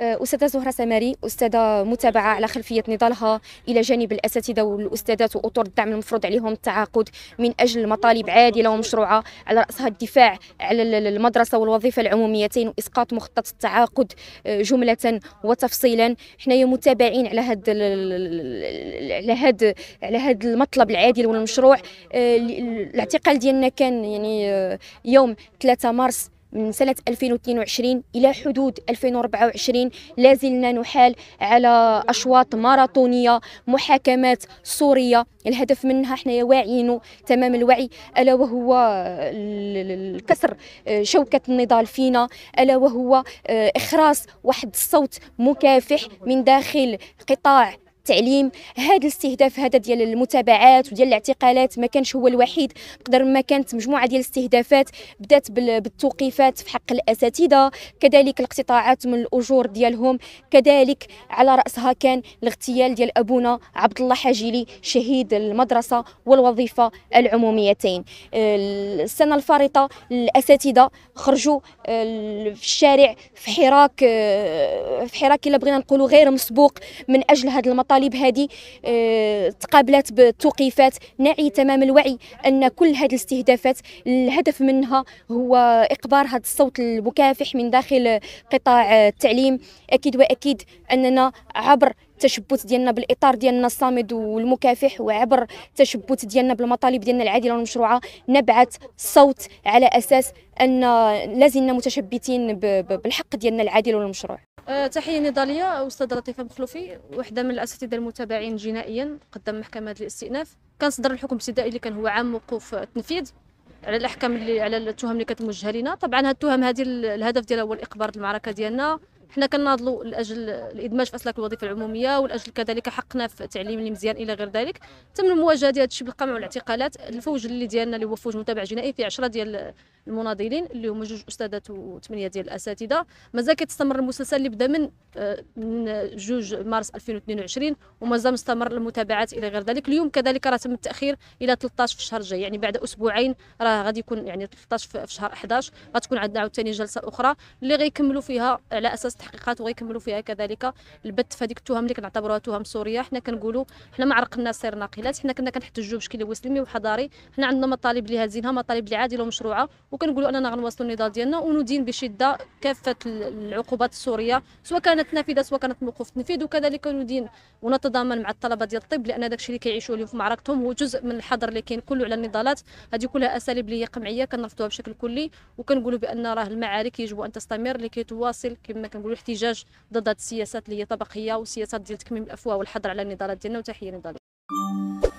آه، أستاذة زهرة سماري أستاذة متابعة على خلفية نضالها إلى جانب الأساتذة والأستاذات وأطر الدعم المفروض عليهم التعاقد من أجل مطالب عادلة ومشروعة على رأسها الدفاع على المدرسة والوظيفة العموميتين وإسقاط مخطط التعاقد آه، جملة وتفصيلا حنايا متابعين على هذا على هذا على هذا المطلب العادل والمشروع آه، الاعتقال ديالنا كان يعني يوم 3 مارس من سنة 2022 إلى حدود 2024 لازلنا نحال على أشواط ماراثونية محاكمات صورية الهدف منها احنا واعيين تمام الوعي ألا وهو الكسر آه، شوكة النضال فينا ألا وهو آه، إخراس واحد الصوت مكافح من داخل قطاع التعليم هذا الاستهداف هذا ديال المتابعات وديال الاعتقالات ما كانش هو الوحيد قدر ما كانت مجموعه ديال الاستهدافات بدات بالتوقيفات في حق الاساتذه كذلك الاقتطاعات من الاجور ديالهم كذلك على راسها كان الاغتيال ديال ابونا عبد الله حاجيلي شهيد المدرسه والوظيفه العموميتين آه، السنه الفارطه الاساتذه خرجوا آه، في الشارع في حراك آه، في حراك الا بغينا نقولوا غير مسبوق من اجل هذا المطالب المطالب هذه آه، تقابلت بتوقيفات نعي تمام الوعي ان كل هذه الاستهدافات الهدف منها هو اقبار هذا الصوت المكافح من داخل قطاع التعليم اكيد واكيد اننا عبر التشبث ديالنا بالاطار ديالنا الصامد والمكافح وعبر التشبث ديالنا بالمطالب ديالنا العادله والمشروعه نبعث صوت على اساس ان لازلنا متشبثين بالحق ديالنا العادل والمشروع آه، تحيه نضاليه استاذ لطيفه مخلوفي وحده من الاساتذه المتابعين جنائيا قدام محكمه الاستئناف كان صدر الحكم الابتدائي اللي كان هو عام وقوف التنفيذ على الاحكام اللي على التهم اللي كتوجه لنا طبعا هاد التهم هذه الهدف ديالها هو الاقبار المعركه ديالنا حنا كنناضلوا لاجل الادماج في اسلاك الوظيفه العموميه ولاجل كذلك حقنا في التعليم المزيان الى غير ذلك تم المواجهه ديال الشيء بالقمع والاعتقالات الفوج اللي ديالنا اللي هو فوج متابع جنائي في 10 ديال المناضلين اللي هما جوج استاذات وثمانيه ديال الاساتذه مازال كتستمر المسلسل اللي بدا من آه، من جوج مارس 2022 ومازال مستمر المتابعات الى غير ذلك اليوم كذلك راه تم التاخير الى 13 في الشهر الجاي يعني بعد اسبوعين راه غادي يكون يعني 13 في شهر 11 غتكون عندنا عاوتاني جلسه اخرى اللي غيكملوا فيها على اساس التحقيقات وغيكملوا فيها كذلك البت في هذيك التهم اللي كنعتبروها تهم سوريه حنا كنقولوا حنا ما عرقنا سير ناقلات حنا كنا كنحتجوا بشكل مسلمي وحضاري حنا عندنا مطالب اللي هازينها مطالب اللي عادله ومشروعه وكنقولوا اننا غنواصلوا النضال ديالنا وندين بشده كافه العقوبات السوريه سواء كانت نافذه سواء كانت موقف تنفيذ وكذلك ندين ونتضامن مع الطلبه ديال الطب لان داكشي اللي كيعيشوا اليوم في معركتهم هو جزء من الحظر اللي كاين كله على النضالات هذه كلها اساليب اللي هي قمعيه كنرفضوها بشكل كلي وكنقولوا بان راه المعارك يجب ان تستمر لكي تواصل كما كنقولوا والاحتجاج ضد هذه السياسات اللي هي طبقيه وسياسات ديال تكميم الافواه والحظر على النضالات ديالنا وتحيه نضاليه